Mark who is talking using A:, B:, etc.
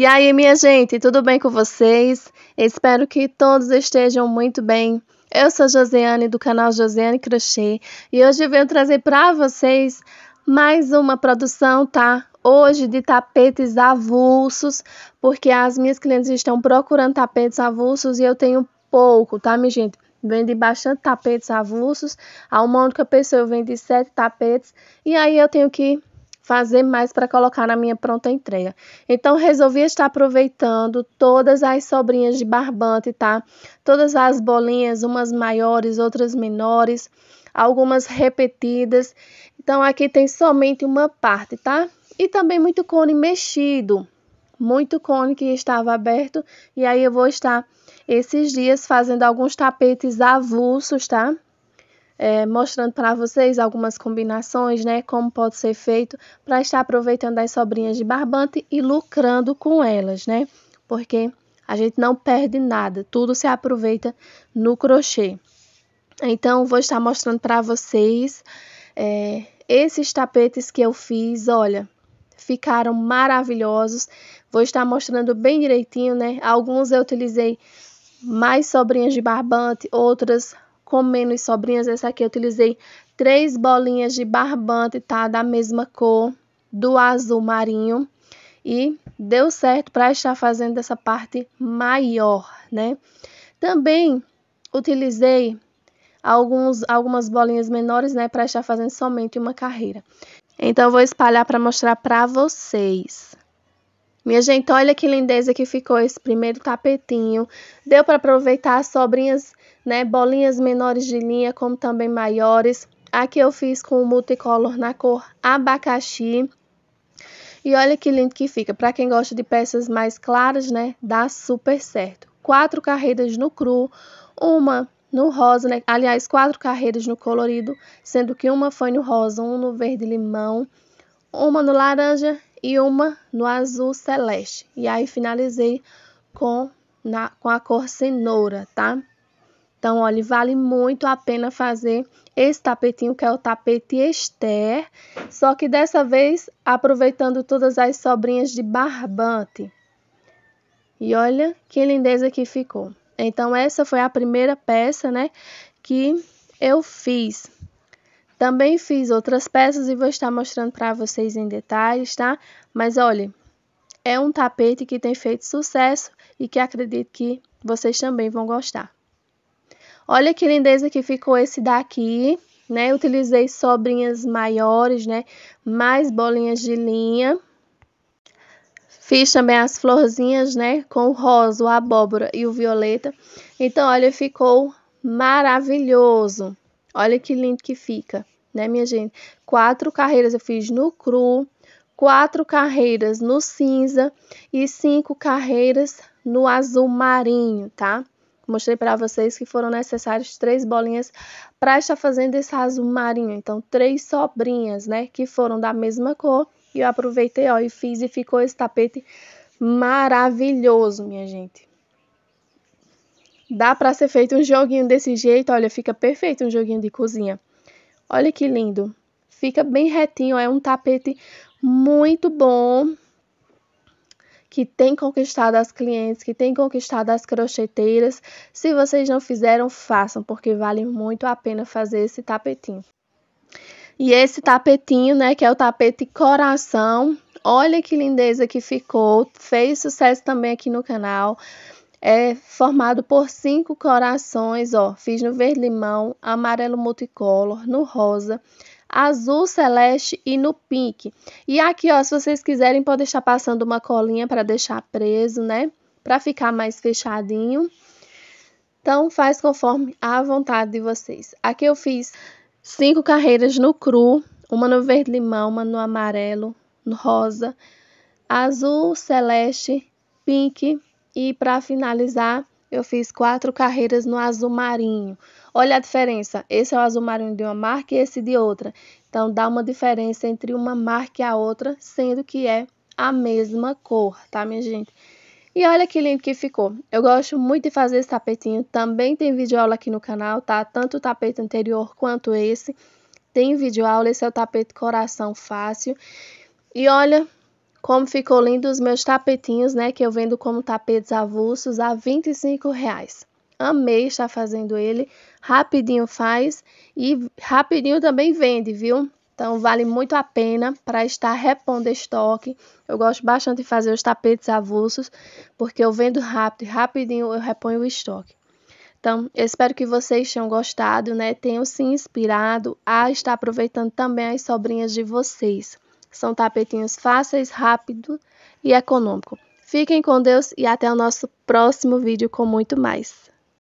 A: E aí, minha gente, tudo bem com vocês? Espero que todos estejam muito bem. Eu sou Josiane do canal Josiane Crochê e hoje venho trazer para vocês mais uma produção, tá? Hoje de tapetes avulsos, porque as minhas clientes estão procurando tapetes avulsos e eu tenho pouco, tá, minha gente? Vendi bastante tapetes avulsos. A uma única pessoa eu vendi sete tapetes. E aí eu tenho que fazer mais para colocar na minha pronta entrega. Então resolvi estar aproveitando todas as sobrinhas de barbante, tá? Todas as bolinhas, umas maiores, outras menores, algumas repetidas. Então aqui tem somente uma parte, tá? E também muito cone mexido, muito cone que estava aberto e aí eu vou estar esses dias fazendo alguns tapetes avulsos, tá? é, mostrando para vocês algumas combinações, né? Como pode ser feito para estar aproveitando as sobrinhas de barbante e lucrando com elas, né? Porque a gente não perde nada, tudo se aproveita no crochê. Então, vou estar mostrando para vocês é, esses tapetes que eu fiz, olha, ficaram maravilhosos. Vou estar mostrando bem direitinho, né? Alguns eu utilizei mais sobrinhas de barbante, outras comendo as sobrinhas. Essa aqui eu utilizei três bolinhas de barbante, tá? Da mesma cor, do azul marinho. E deu certo para estar fazendo essa parte maior, né? Também utilizei alguns, algumas bolinhas menores, né? Para estar fazendo somente uma carreira. Então, vou espalhar para mostrar para vocês. Minha gente, olha que lindeza que ficou esse primeiro tapetinho. Deu para aproveitar as sobrinhas né? Bolinhas menores de linha, como também maiores. Aqui eu fiz com o multicolor na cor abacaxi. E olha que lindo que fica. Para quem gosta de peças mais claras, né? Dá super certo. Quatro carreiras no cru, uma no rosa, né? Aliás, quatro carreiras no colorido, sendo que uma foi no rosa, uma no verde limão, uma no laranja e uma no azul celeste. E aí finalizei com na com a cor cenoura, tá? Então, olha, vale muito a pena fazer esse tapetinho, que é o tapete ester, só que dessa vez aproveitando todas as sobrinhas de barbante. E olha que lindeza que ficou. Então, essa foi a primeira peça, né, que eu fiz. Também fiz outras peças e vou estar mostrando para vocês em detalhes, tá? Mas olha, é um tapete que tem feito sucesso e que acredito que vocês também vão gostar. Olha que lindeza que ficou esse daqui, né? Utilizei sobrinhas maiores, né? Mais bolinhas de linha. Fiz também as florzinhas, né? Com o rosa, o abóbora e o violeta. Então, olha, ficou maravilhoso. Olha que lindo que fica, né, minha gente? Quatro carreiras eu fiz no cru, quatro carreiras no cinza e cinco carreiras no azul marinho, tá? mostrei para vocês que foram necessárias três bolinhas para estar fazendo esse azul marinho. Então, três sobrinhas, né? Que foram da mesma cor. E eu aproveitei, ó, e fiz e ficou esse tapete maravilhoso, minha gente. Dá para ser feito um joguinho desse jeito, olha, fica perfeito um joguinho de cozinha. Olha que lindo. Fica bem retinho, é um tapete muito bom que tem conquistado as clientes, que tem conquistado as crocheteiras. Se vocês não fizeram, façam, porque vale muito a pena fazer esse tapetinho. E esse tapetinho, né, que é o tapete coração. Olha que lindeza que ficou, fez sucesso também aqui no canal é formado por cinco corações, ó. Fiz no verde limão, amarelo multicolor, no rosa, azul celeste e no pink. E aqui, ó, se vocês quiserem, pode deixar passando uma colinha para deixar preso, né? Para ficar mais fechadinho. Então, faz conforme a vontade de vocês. Aqui eu fiz cinco carreiras no cru, uma no verde limão, uma no amarelo, no rosa, azul, celeste, pink e para finalizar eu fiz quatro carreiras no azul marinho. Olha a diferença. Esse é o azul marinho de uma marca e esse de outra. Então, dá uma diferença entre uma marca e a outra, sendo que é a mesma cor, tá, minha gente? E olha que lindo que ficou. Eu gosto muito de fazer esse tapetinho. Também tem vídeo aula aqui no canal, tá? Tanto o tapete anterior quanto esse. Tem vídeo aula. Esse é o tapete coração fácil. E olha como ficou lindo os meus tapetinhos, né? Que eu vendo como tapetes avulsos a R$ 25 Amei estar fazendo ele. Rapidinho faz e rapidinho também vende, viu? Então vale muito a pena para estar repondo estoque. Eu gosto bastante de fazer os tapetes avulsos, porque eu vendo rápido rapidinho eu reponho o estoque. Então, eu espero que vocês tenham gostado, né? Tenham se inspirado a estar aproveitando também as sobrinhas de vocês. São tapetinhos fáceis, rápido e econômico. Fiquem com Deus e até o nosso próximo vídeo com muito mais.